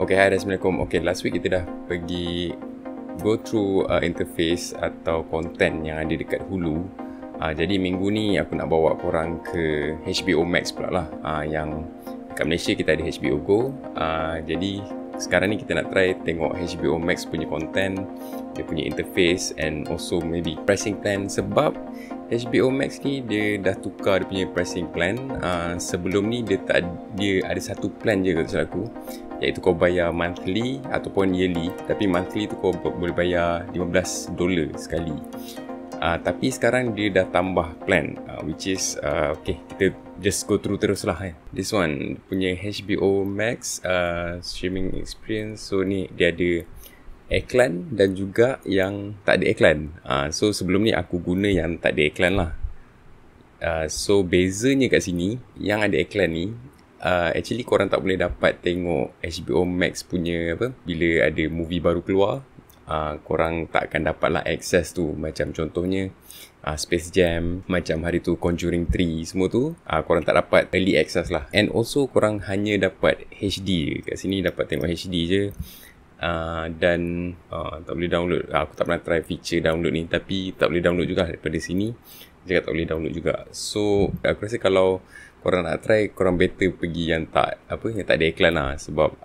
Okay, hai dan assalamualaikum. Okay, last week kita dah pergi go through uh, interface atau content yang ada dekat Hulu. Uh, jadi minggu ni aku nak bawa korang ke HBO Max pula lah. Uh, yang dekat Malaysia kita ada HBO Go. Uh, jadi sekarang ni kita nak try tengok HBO Max punya content dia punya interface and also maybe pricing plan sebab HBO Max ni dia dah tukar dia punya pricing plan uh, sebelum ni dia tak dia ada satu plan je kata aku iaitu kau bayar monthly ataupun yearly tapi monthly tu kau boleh bayar 15 dolar sekali uh, tapi sekarang dia dah tambah plan uh, which is uh, okay kita just go through terus lah eh. this one punya HBO Max uh, streaming experience so ni dia ada iklan dan juga yang tak ada iklan uh, so sebelum ni aku guna yang tak ada iklan lah uh, so bezanya kat sini yang ada iklan ni uh, actually korang tak boleh dapat tengok HBO Max punya apa bila ada movie baru keluar uh, korang tak akan dapat lah access tu macam contohnya uh, Space Jam macam hari tu Conjuring 3 semua tu uh, korang tak dapat early access lah and also korang hanya dapat HD je kat sini dapat tengok HD je Uh, dan uh, tak boleh download uh, aku tak pernah try feature download ni tapi tak boleh download juga daripada sini cakap tak boleh download juga so aku rasa kalau korang nak try korang better pergi yang tak apa yang tak ada iklan lah sebab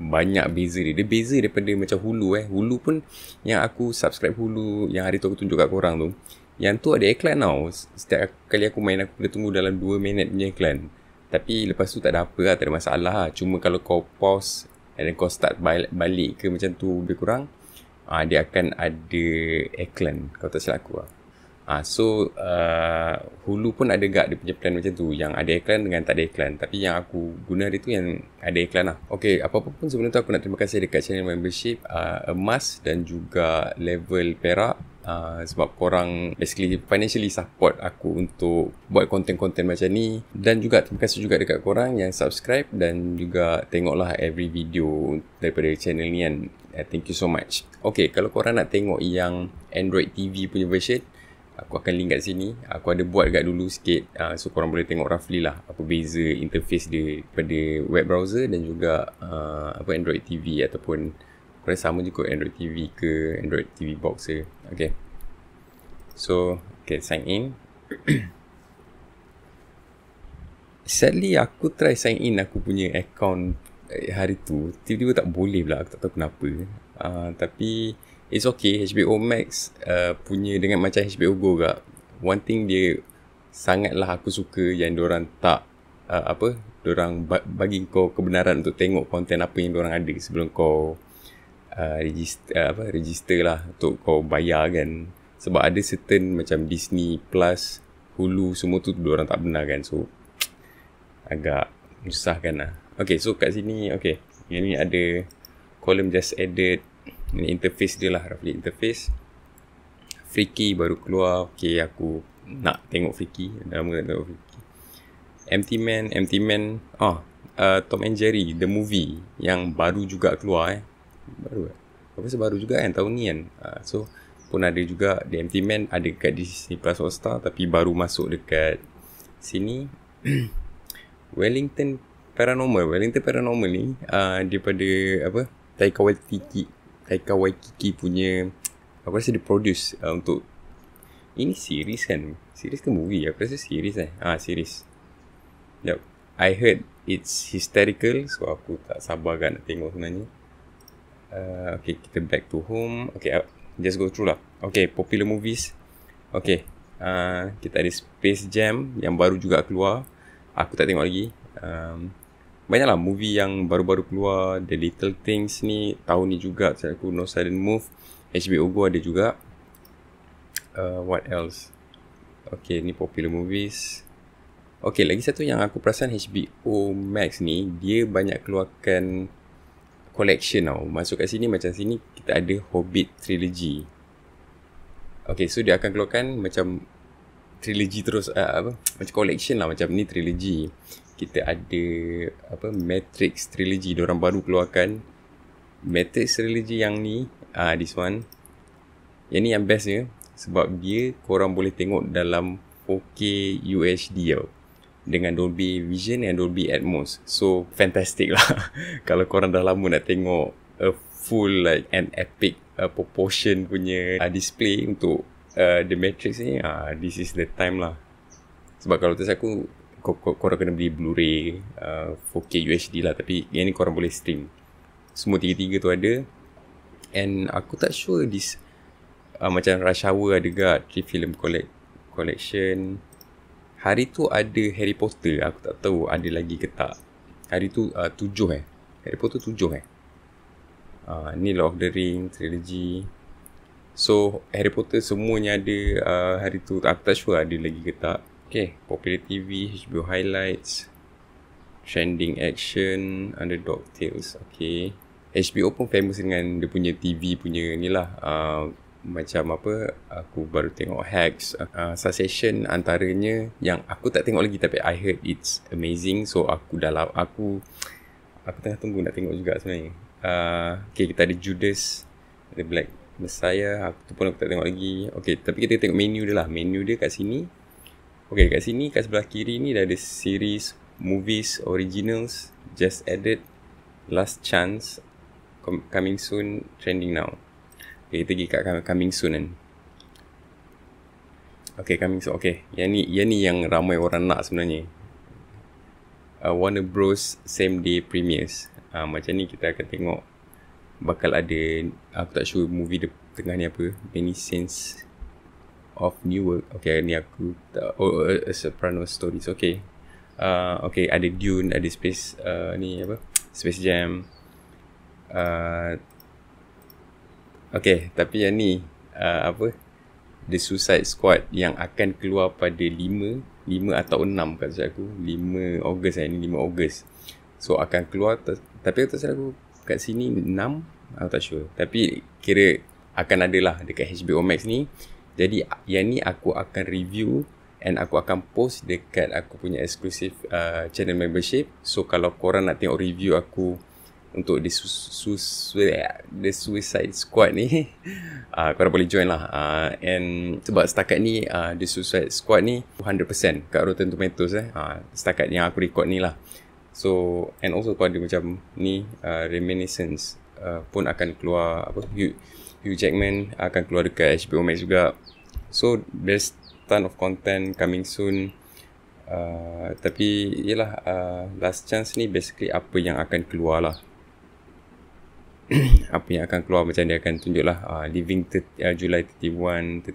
banyak beza dia. Dia beza daripada macam Hulu eh. Hulu pun yang aku subscribe Hulu yang hari tu aku tunjuk kat korang tu. Yang tu ada iklan tau. Setiap kali aku main aku kena tunggu dalam 2 minit punya iklan. Tapi lepas tu tak ada apa lah. Tak ada masalah lah. Cuma kalau kau pause and then kau start balik, balik ke macam tu lebih kurang. Ah, dia akan ada iklan. Kau tak silap aku lah. Ah so uh, Hulu pun ada gak dia punya plan macam tu yang ada iklan dengan tak ada iklan tapi yang aku guna dia tu yang ada iklan lah. Okay, apa apa pun sebelum tu aku nak terima kasih dekat channel membership uh, emas dan juga level perak uh, sebab korang basically financially support aku untuk buat konten-konten macam ni dan juga terima kasih juga dekat korang yang subscribe dan juga tengoklah every video daripada channel ni kan. Uh, thank you so much. Okey, kalau korang nak tengok yang Android TV punya version aku akan link kat sini aku ada buat kat dulu sikit uh, so korang boleh tengok roughly lah apa beza interface dia pada web browser dan juga uh, apa Android TV ataupun korang sama je kot Android TV ke Android TV box ke ok so ok sign in sadly aku try sign in aku punya account eh, hari tu tiba-tiba tak boleh pula aku tak tahu kenapa uh, tapi tapi It's okay HBO Max uh, Punya dengan macam HBO Go juga One thing dia Sangatlah aku suka Yang diorang tak uh, Apa Diorang bagi kau kebenaran Untuk tengok konten apa yang diorang ada Sebelum kau uh, Register uh, Apa Register lah Untuk kau bayar kan Sebab ada certain Macam Disney Plus Hulu Semua tu diorang tak benar kan So Agak Susah kan lah Okay so kat sini Okay Yang ni ada Column just added ini interface dia lah Rafli interface Freaky baru keluar Okay aku Nak tengok Freaky dah nak tengok Freaky Empty Man Empty Man Oh uh, Tom and Jerry The movie Yang baru juga keluar eh Baru eh Apa sebaru juga kan Tahun ni kan uh, So Pun ada juga The Empty Man Ada dekat Disney Plus All Star Tapi baru masuk dekat Sini Wellington Paranormal Wellington Paranormal ni uh, Daripada Apa Taika Waititi Haikal Waikiki punya Aku rasa dia produce uh, untuk Ini series kan Series ke movie? Aku rasa series eh Ah series Yup I heard it's hysterical So aku tak sabar kan nak tengok sebenarnya uh, Okay kita back to home Okay uh, just go through lah Okay popular movies Okay uh, Kita ada Space Jam Yang baru juga keluar Aku tak tengok lagi um, Banyaklah movie yang baru-baru keluar The Little Things ni Tahun ni juga Saya aku No Silent Move HBO Go ada juga uh, What else Okay ni popular movies Okay lagi satu yang aku perasan HBO Max ni Dia banyak keluarkan Collection tau Masuk kat sini macam sini Kita ada Hobbit Trilogy Okay so dia akan keluarkan Macam trilogy terus uh, apa macam collection lah macam ni trilogy kita ada apa Matrix trilogy orang baru keluarkan Matrix trilogy yang ni uh, this one yang ni yang best ya sebab dia korang boleh tengok dalam 4K UHD tau dengan Dolby Vision dan Dolby Atmos so fantastic lah kalau korang dah lama nak tengok a full like an epic uh, proportion punya uh, display untuk Eh, the Matrix ni uh, This is the time lah Sebab kalau tu saya aku kor- kor- Korang kena beli Blu-ray uh, eh, 4K UHD lah Tapi yang ni korang boleh stream Semua tiga-tiga tu ada And aku tak sure this uh, Macam Rush Hour ada ke ah, Three Film collect- Collection Hari tu ada Harry Potter Aku tak tahu ada lagi ke tak Hari tu uh, tujuh eh Harry Potter tujuh eh uh, Ni Lord of the Ring Trilogy So Harry Potter semuanya ada uh, hari tu Aku tak sure ada lagi ke tak Okay Popular TV HBO Highlights Trending Action Underdog Tales Okay HBO pun famous dengan dia punya TV punya ni lah uh, macam apa aku baru tengok hacks uh, succession antaranya yang aku tak tengok lagi tapi i heard it's amazing so aku dalam aku aku tengah tunggu nak tengok juga sebenarnya uh, okay kita ada Judas the black Messiah aku tu pun aku tak tengok lagi okey tapi kita tengok menu dia lah menu dia kat sini okey kat sini kat sebelah kiri ni dah ada series movies originals just added last chance coming soon trending now okey kita pergi kat coming soon kan okey coming soon okey yang ni yang ni yang ramai orang nak sebenarnya uh, Warner Bros same day premieres uh, macam ni kita akan tengok bakal ada aku tak sure movie dia tengah ni apa many scenes of new world okay ni aku tak oh, uh, soprano stories okay uh, okay ada dune ada space uh, ni apa space jam uh, okay tapi yang ni uh, apa The Suicide Squad yang akan keluar pada 5 5 atau 6 kata saya aku 5 Ogos kan ni 5 Ogos so akan keluar tapi kata saya aku kat sini 6 aku tak sure tapi kira akan ada lah dekat HBO Max ni jadi yang ni aku akan review and aku akan post dekat aku punya exclusive uh, channel membership so kalau korang nak tengok review aku untuk The, su- su- the Suicide Squad ni uh, Korang boleh join lah uh, And sebab setakat ni uh, The Suicide Squad ni 100% kat Rotten Tomatoes eh. Uh, setakat yang aku record ni lah So and also kau ada macam ni uh, reminiscence uh, pun akan keluar apa Hugh, Hugh Jackman akan keluar dekat HBO Max juga. So there's ton of content coming soon. Uh, tapi yelah uh, last chance ni basically apa yang akan keluar lah apa yang akan keluar macam dia akan tunjuk lah uh, living 30, uh, July 31 31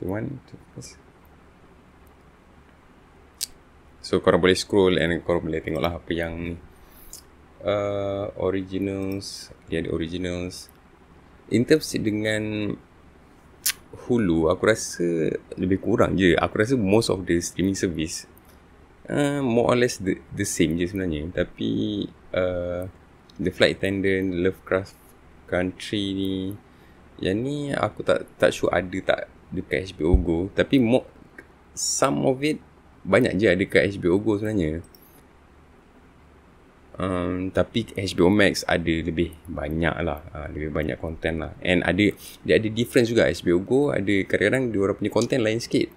31 So korang boleh scroll and korang boleh tengok lah apa yang ni uh, Originals Dia ada originals In terms dengan Hulu aku rasa lebih kurang je Aku rasa most of the streaming service uh, More or less the, the same je sebenarnya Tapi uh, The Flight Attendant, Lovecraft Country ni Yang ni aku tak tak sure ada tak dekat HBO Go Tapi mo some of it banyak je ada kat HBO Go sebenarnya. Um, tapi HBO Max ada lebih banyak lah. Uh, lebih banyak content lah. And ada, dia ada difference juga. HBO Go ada kadang-kadang dia orang punya content lain sikit.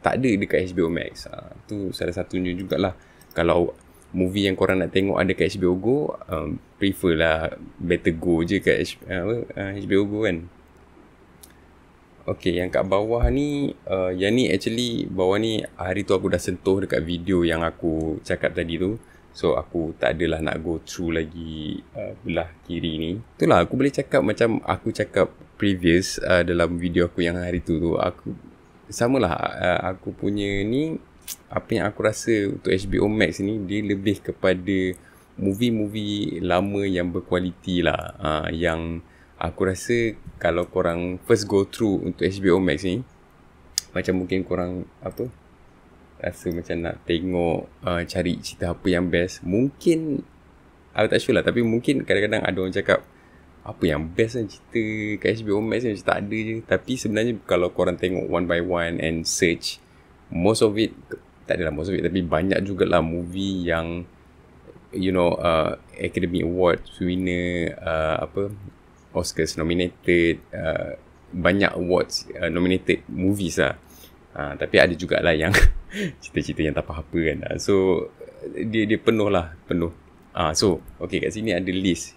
Tak ada dekat HBO Max. Uh, tu salah satunya jugalah. Kalau movie yang korang nak tengok ada kat HBO Go, um, prefer lah better go je kat HBO ah, Go kan. Okay, yang kat bawah ni, uh, yang ni actually bawah ni hari tu aku dah sentuh dekat video yang aku cakap tadi tu. So, aku tak adalah nak go through lagi uh, belah kiri ni. Itulah, aku boleh cakap macam aku cakap previous uh, dalam video aku yang hari tu tu. Aku, samalah, uh, aku punya ni, apa yang aku rasa untuk HBO Max ni, dia lebih kepada movie-movie lama yang berkualiti lah. Uh, yang... Aku rasa kalau korang first go through untuk HBO Max ni Macam mungkin korang apa Rasa macam nak tengok uh, cari cerita apa yang best Mungkin Aku tak sure lah tapi mungkin kadang-kadang ada orang cakap Apa yang best lah cerita kat HBO Max ni macam tak ada je Tapi sebenarnya kalau korang tengok one by one and search Most of it Tak adalah most of it tapi banyak jugalah movie yang You know uh, Academy Award winner uh, Apa Oscars nominated uh, banyak awards uh, nominated movies lah uh, tapi ada jugalah yang cerita-cerita yang tak apa-apa kan uh, so dia dia penuh lah penuh uh, so ok kat sini ada list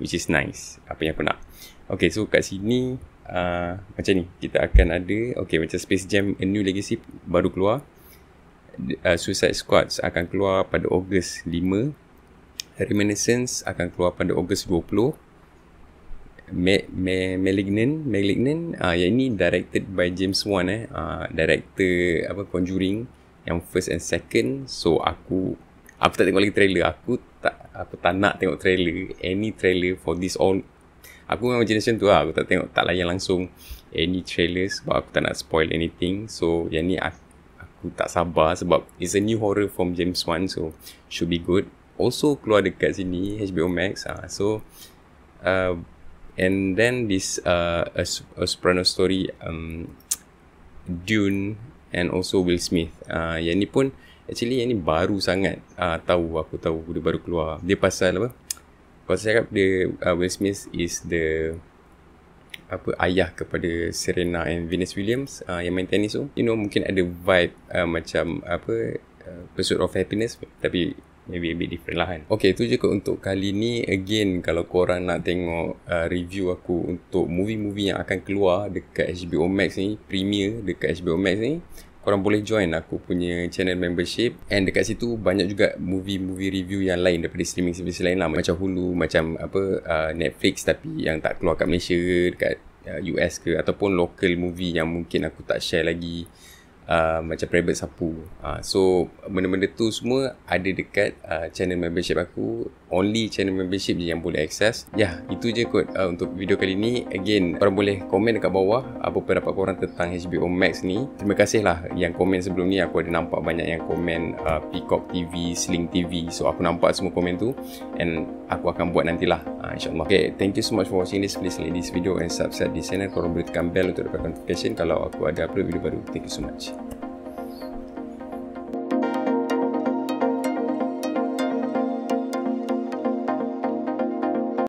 which is nice apa yang aku nak ok so kat sini uh, macam ni kita akan ada ok macam Space Jam A New Legacy baru keluar Uh, Suicide Squad akan keluar pada Ogos 5 Reminiscence akan keluar pada Ogos Malignant Malignant uh, Yang ini directed by James Wan eh. uh, Director apa Conjuring Yang first and second So aku Aku tak tengok lagi trailer Aku tak Aku tak nak tengok trailer Any trailer for this all Aku memang jenis macam tu lah Aku tak tengok Tak layan langsung Any trailer Sebab aku tak nak spoil anything So yang ni aku, aku tak sabar Sebab It's a new horror from James Wan So Should be good Also keluar dekat sini HBO Max uh, So uh, And then this uh, a, a soprano story um, Dune and also Will Smith. Uh, yang ni pun actually yang ni baru sangat uh, tahu aku tahu dia baru keluar. Dia pasal apa? Kalau saya cakap dia uh, Will Smith is the apa ayah kepada Serena and Venus Williams uh, yang main tenis tu. You know mungkin ada vibe uh, macam apa uh, Pursuit of Happiness tapi Maybe a bit different lah kan Okay tu je ke untuk kali ni Again Kalau korang nak tengok uh, Review aku Untuk movie-movie yang akan keluar Dekat HBO Max ni premiere Dekat HBO Max ni Korang boleh join aku punya channel membership And dekat situ banyak juga movie-movie review yang lain Daripada streaming service lain lah Macam Hulu, macam apa uh, Netflix Tapi yang tak keluar kat Malaysia Dekat uh, US ke Ataupun local movie yang mungkin aku tak share lagi Uh, macam private sapu. Uh, so benda-benda tu semua ada dekat uh, channel membership aku. Only channel membership je yang boleh access. Ya, yeah, itu je kot uh, untuk video kali ni. Again, korang boleh komen dekat bawah apa pendapat korang tentang HBO Max ni. Terima kasih lah yang komen sebelum ni. Aku ada nampak banyak yang komen uh, Peacock TV, Sling TV. So aku nampak semua komen tu and aku akan buat nantilah. Uh, InsyaAllah. Okay, thank you so much for watching this. Please like this video and subscribe this channel. Korang boleh tekan bell untuk dapatkan notification kalau aku ada upload video baru. Thank you so much.